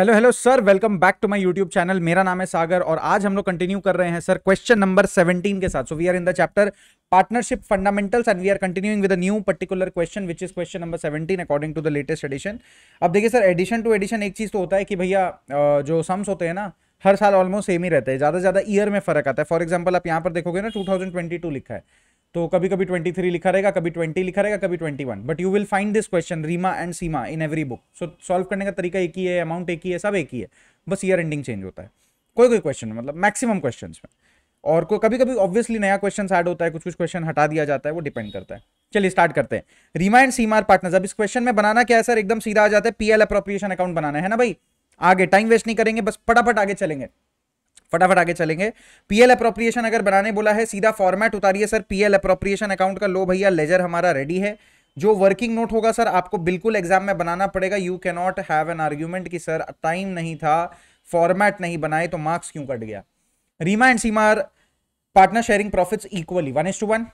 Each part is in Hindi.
hello hello sir welcome back to my YouTube channel मेरा नाम है सागर और आज हम लोग कंटिन्यू कर रहे हैं सर क्वेश्चन नंबर 17 के साथ so we are in the chapter partnership fundamentals and we are continuing with a new particular question which is question number 17 according to the latest edition अब देखिए सर एडिशन टू एडिशन एक चीज़ तो होता है कि भैया जो सम्स होते हैं ना हर साल ऑलमोस्ट सेम ही रहते हैं ज़्यादा से ज़्यादा ईयर में फर्क आता है फॉर एग्जाम्पल आप यहाँ पर देखोगे ना टू लिखा है तो कभी कभी 23 लिखा रहेगा कभी 20 लिखा रहेगा कभी 21 but you will find this question Reema and Seema in every book so solve करने का तरीका एक ही है अमाउंट एक ही है सब एक ही है बस ईयर एंडिंग चेंज होता है कोई कोई क्वेश्चन मतलब मैक्सिमम क्वेश्चन में और को कभी कभी ऑब्वियसली नया क्वेश्चन ऐड होता है कुछ कुछ क्वेश्चन हटा दिया जाता है वो डिपेंड करता है चलिए स्टार्ट करते हैं रीमा एंड सीमा पार्टनर अब इस क्वेश्चन में बनाना क्या है सर एकदम सीधा आ जाता है पीएल अप्रोप्रिएशन अकाउंट बनाना है ना भाई आगे टाइम वेस्ट नहीं करेंगे बस फटाफट आगे चलेंगे फटाफट आगे चलेंगे पीएल अप्रोप्रिएशन अगर बनाने बोला है सीधा फॉर्मेट उतारिए सर पीएल अप्रोप्रिएशन अकाउंट का लो भैया लेजर हमारा रेडी है जो वर्किंग नोट होगा सर आपको बिल्कुल एग्जाम में बनाना पड़ेगा you can not have an argument कि सर टाइम नहीं था फॉर्मेट नहीं बनाए तो मार्क्स क्यों कट गया रीमा एंड सीमार partner sharing profits equally one is to one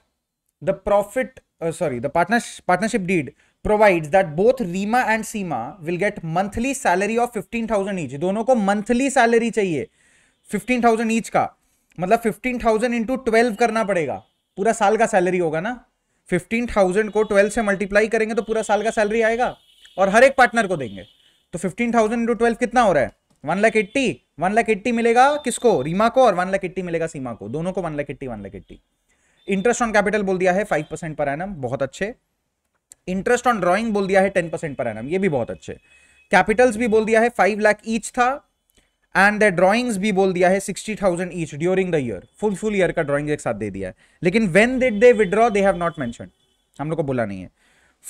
the profit the partner partnership deed provide that both Reema and Seema will get monthly salary of fifteen thousand each दोनों को मंथली सैलरी चाहिए फिफ्टीन थाउजेंड ईच का मतलब फिफ्टीन थाउजेंड इंटू ट्वेल्व करना पड़ेगा पूरा साल का सैलरी होगा ना फिफ्टीन थाउजेंड को ट्वेल्व से मल्टीप्लाई करेंगे तो पूरा साल का सैलरी आएगा और हर एक पार्टनर को देंगे तो फिफ्टीन थाउजेंड इंटू ट्वेल्व कितना हो रहा है one lakh eighty one lakh eighty मिलेगा किसको रीमा को और वन लाख एट्टी मिलेगा सीमा को दोनों को one lakh eighty one lakh eighty interest on capital बोल दिया है फाइव परसेंट पर एनम बहुत अच्छे इंटरेस्ट ऑन ड्रॉइंग बोल दिया है टेन परसेंट पर एनम ये भी बहुत अच्छे कैपिटल्स भी बोल दिया है फाइव लाख ईच था एंड द ड्रॉइंग्स भी बोल दिया है sixty thousand each during the year full full year का ड्रॉइंग एक साथ दे दिया है लेकिन when did they withdraw they have not mention हम लोग को बोला नहीं है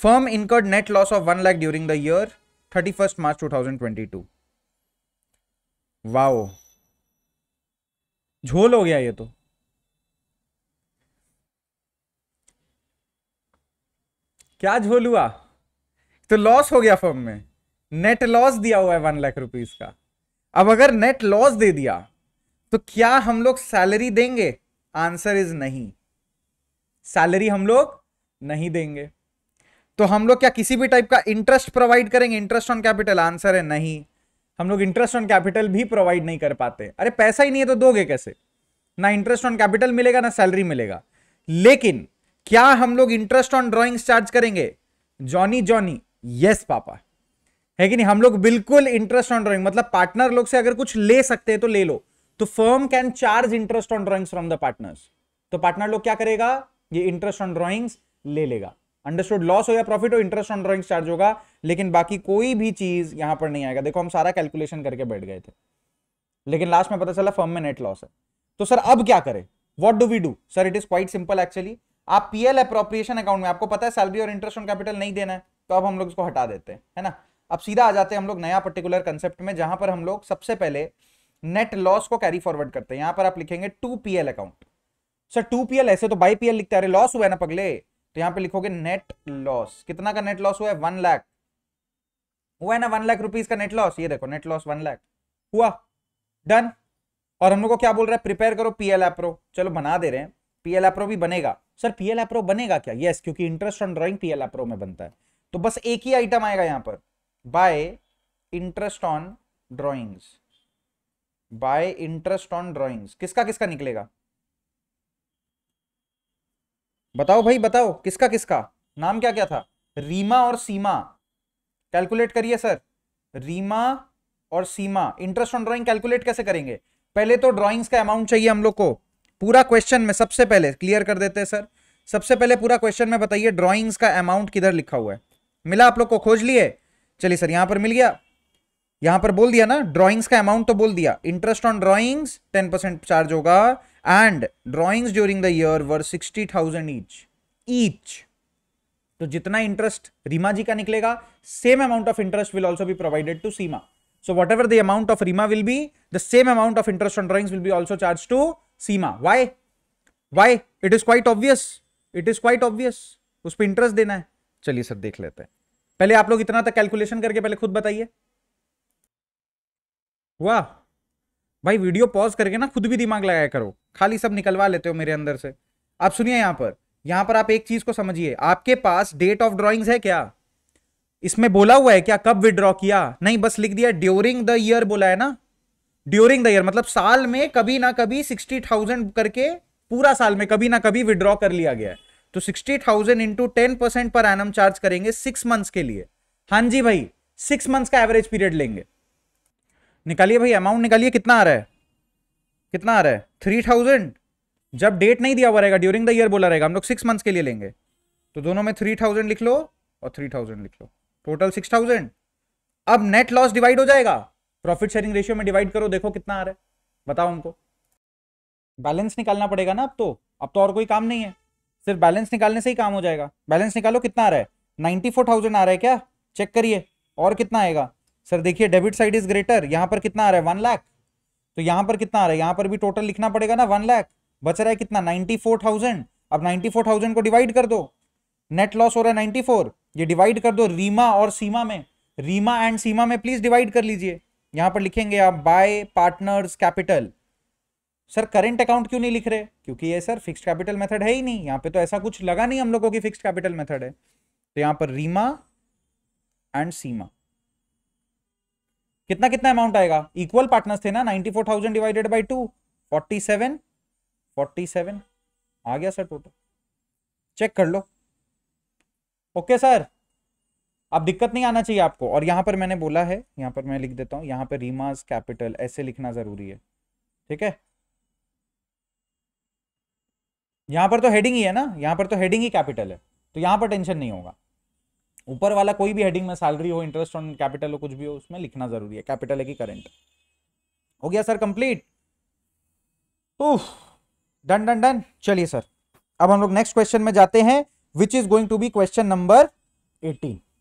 firm incurred net loss of one lakh during the year thirty first March two thousand twenty two wow झोल हो गया ये तो क्या झोल हुआ तो लॉस हो गया फर्म में नेट लॉस दिया हुआ है वन लाख रुपीज का अब अगर नेट लॉस दे दिया तो क्या हम लोग सैलरी देंगे आंसर इज नहीं सैलरी हम लोग नहीं देंगे तो हम लोग क्या किसी भी टाइप का इंटरेस्ट प्रोवाइड करेंगे इंटरेस्ट ऑन कैपिटल आंसर है नहीं हम लोग इंटरेस्ट ऑन कैपिटल भी प्रोवाइड नहीं कर पाते अरे पैसा ही नहीं है तो दोगे कैसे ना इंटरेस्ट ऑन कैपिटल मिलेगा ना सैलरी मिलेगा लेकिन क्या हम लोग इंटरेस्ट ऑन ड्रॉइंग्स चार्ज करेंगे जॉनी जॉनी यस पापा है कि नहीं हम लोग बिल्कुल इंटरेस्ट ऑन ड्रॉइंग मतलब पार्टनर लोग से अगर कुछ ले सकते हैं तो ले लो तो firm can charge interest on drawings from the partners तो पार्टनर लोग क्या करेगा ये इंटरेस्ट ऑन ड्रॉइंग्स ले लेगा अंडरस्टूड लॉस हो या प्रॉफिट हो इंटरेस्ट ऑन ड्रॉइंग्स चार्ज होगा लेकिन बाकी कोई भी चीज यहां पर नहीं आएगा देखो हम सारा कैलकुलेशन करके बैठ गए थे लेकिन लास्ट में पता चला फर्म में नेट लॉस है तो सर अब क्या करें what do we do sir it is quite simple actually आप पीएल अप्रोप्रिएशन अकाउंट में आपको पता है सैलरी और इंटरेस्ट ऑन कैपिटल नहीं देना है तो अब हम लोग इसको हटा देते हैं है ना अब सीधा आ जाते हैं हम लोग नया पर्टिकुलर कंसेप्ट में जहां पर हम लोग सबसे पहले नेट लॉस को कैरी फॉरवर्ड करते हैं यहां पर आप लिखेंगे to P L account sir to P L ऐसे तो बाई पी एल लिखते लॉस हुआ है ना पगले तो यहां पे लिखोगे नेट लॉस कितना का नेट लॉस हुआ है वन लाख हुआ है ना वन लाख रुपीज का नेट लॉस ये देखो नेट लॉस वन लाख हुआ डन और हम लोग को क्या बोल रहा है प्रिपेयर करो पीएल एप्रो चलो बना दे रहे हैं पीएल एप्रो भी बनेगा सर पीएल एप्रो बनेगा क्या यस क्योंकि interest on drawing PL appro में बनता है तो बस एक ही आइटम आएगा यहां पर by interest on drawings by interest on drawings किसका किसका निकलेगा बताओ भाई बताओ किसका किसका नाम क्या क्या था रीमा और सीमा कैलकुलेट करिए सर रीमा और Seema interest on drawing calculate कैसे करेंगे पहले तो ड्रॉइंग्स का अमाउंट चाहिए हम लोग को पूरा क्वेश्चन में सबसे पहले क्लियर कर देते हैं सर सबसे पहले पूरा क्वेश्चन में बताइए ड्रॉइंग्स का अमाउंट किधर लिखा हुआ है मिला आप लोग को खोज लिए चलिए सर यहां पर मिल गया यहां पर बोल दिया ना ड्रॉइंग्स का अमाउंट तो बोल दिया interest on drawings ten percent charge होगा and drawings during the year were sixty thousand each each तो जितना इंटरेस्ट रीमा जी का निकलेगा same amount of interest will also be provided to Seema so whatever the amount of Reema will be the same amount of interest on drawings will be also charge to Seema why why it is quite obvious it is quite obvious उस पर इंटरेस्ट देना है चलिए सर देख लेते हैं पहले आप लोग इतना तक कैलकुलेशन करके पहले खुद बताइए हुआ भाई वीडियो पॉज करके ना खुद भी दिमाग लगाया करो खाली सब निकलवा लेते हो मेरे अंदर से आप सुनिए यहां पर यहां पर आप एक चीज को समझिए आपके पास डेट ऑफ ड्रॉइंग्स है क्या इसमें बोला हुआ है क्या कब विड्रॉ किया नहीं बस लिख दिया ड्यूरिंग द ईयर बोला है ना ड्यूरिंग द ईयर मतलब साल में कभी ना कभी सिक्सटी थाउजेंड करके पूरा साल में कभी ना कभी विड्रॉ कर लिया गया है तो sixty thousand into ten percent per annum charge करेंगे सिक्स मंथ्स के लिए हाँ जी भाई सिक्स मंथ्स का एवरेज पीरियड लेंगे निकालिए भाई अमाउंट निकालिए कितना आ रहा है कितना आ रहा है थ्री थाउजेंड जब डेट नहीं दिया हुआ रहेगा ड्यूरिंग द ईयर बोला रहेगा हम लोग सिक्स मंथ्स के लिए लेंगे तो दोनों में थ्री थाउजेंड लिख लो और थ्री थाउजेंड लिख लो टोटल सिक्स थाउजेंड अब नेट लॉस डिवाइड हो जाएगा प्रॉफिट शेयरिंग रेशियो में डिवाइड करो देखो कितना आ रहा है बताओ हमको बैलेंस निकालना पड़ेगा ना अब तो अब तो और कोई काम नहीं है सिर्फ बैलेंस निकालने से ही काम हो जाएगा बैलेंस निकालो कितना आ रहा है नाइन्टी फोर थाउजेंड आ रहा है क्या चेक करिए और कितना आएगा सर देखिए डेबिट साइड इज ग्रेटर यहाँ पर कितना आ रहा है वन लाख तो यहाँ पर कितना आ रहा है यहाँ पर भी टोटल लिखना पड़ेगा ना वन लाख बच रहा है कितना नाइन्टी फोर थाउजेंड अब नाइन्टी फोर थाउजेंड को डिवाइड कर दो नेट लॉस हो रहा है नाइन्टी फोर ये डिवाइड कर दो रीमा और सीमा में रीमा एंड सीमा में प्लीज डिवाइड कर लीजिए यहाँ पर लिखेंगे आप by partners capital sir current account क्यों नहीं लिख रहे क्योंकि ये सर फिक्स्ड कैपिटल मेथड है ही नहीं यहाँ पे तो ऐसा कुछ लगा नहीं हम लोगों की फिक्स्ड कैपिटल मेथड है तो यहाँ पर रीमा एंड सीमा कितना कितना अमाउंट आएगा इक्वल पार्टनर्स थे ना ninety four thousand divided by two forty seven forty seven आ गया सर टोटल चेक कर लो ओके सर अब दिक्कत नहीं आना चाहिए आपको और यहां पर मैंने बोला है यहां पर मैं लिख देता हूँ यहां पर रीमाज कैपिटल ऐसे लिखना ज़रूरी है ठीक है यहां पर तो हेडिंग ही है ना यहाँ पर तो हेडिंग ही कैपिटल है तो यहां पर टेंशन नहीं होगा ऊपर वाला कोई भी हेडिंग में सैलरी हो इंटरेस्ट ऑन कैपिटल हो कुछ भी हो उसमें लिखना जरूरी है कैपिटल है कि करंट हो गया sir complete done done done चलिए सर अब हम लोग नेक्स्ट क्वेश्चन में जाते हैं which is going to be question number eighteen